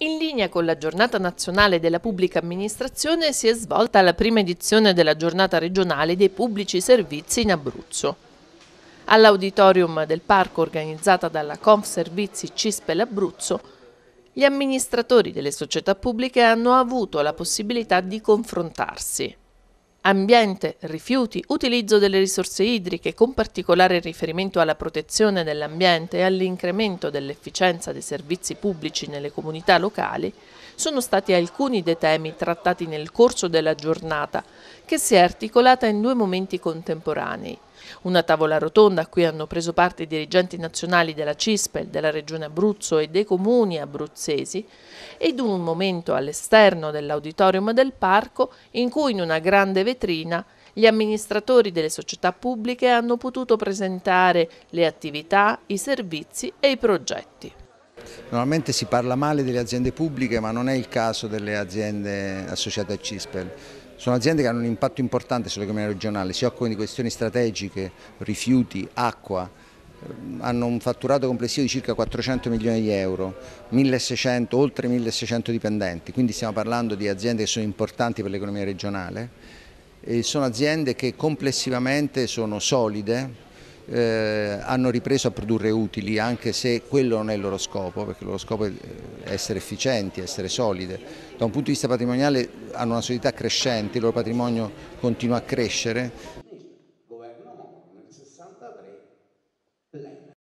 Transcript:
In linea con la giornata nazionale della pubblica amministrazione si è svolta la prima edizione della giornata regionale dei pubblici servizi in Abruzzo. All'auditorium del parco organizzata dalla Confservizi Cispel Abruzzo, gli amministratori delle società pubbliche hanno avuto la possibilità di confrontarsi ambiente, rifiuti, utilizzo delle risorse idriche con particolare riferimento alla protezione dell'ambiente e all'incremento dell'efficienza dei servizi pubblici nelle comunità locali, sono stati alcuni dei temi trattati nel corso della giornata, che si è articolata in due momenti contemporanei. Una tavola rotonda a cui hanno preso parte i dirigenti nazionali della CISPEL, della Regione Abruzzo e dei comuni abruzzesi, ed un momento all'esterno dell'auditorium del parco in cui in una grande vetrina vetrina, gli amministratori delle società pubbliche hanno potuto presentare le attività, i servizi e i progetti. Normalmente si parla male delle aziende pubbliche ma non è il caso delle aziende associate a Cispel. Sono aziende che hanno un impatto importante sull'economia regionale, si occupano di questioni strategiche, rifiuti, acqua, hanno un fatturato complessivo di circa 400 milioni di euro, 1600, oltre 1600 dipendenti, quindi stiamo parlando di aziende che sono importanti per l'economia regionale sono aziende che complessivamente sono solide, eh, hanno ripreso a produrre utili anche se quello non è il loro scopo, perché il loro scopo è eh, essere efficienti, essere solide. Da un punto di vista patrimoniale hanno una solidità crescente, il loro patrimonio continua a crescere.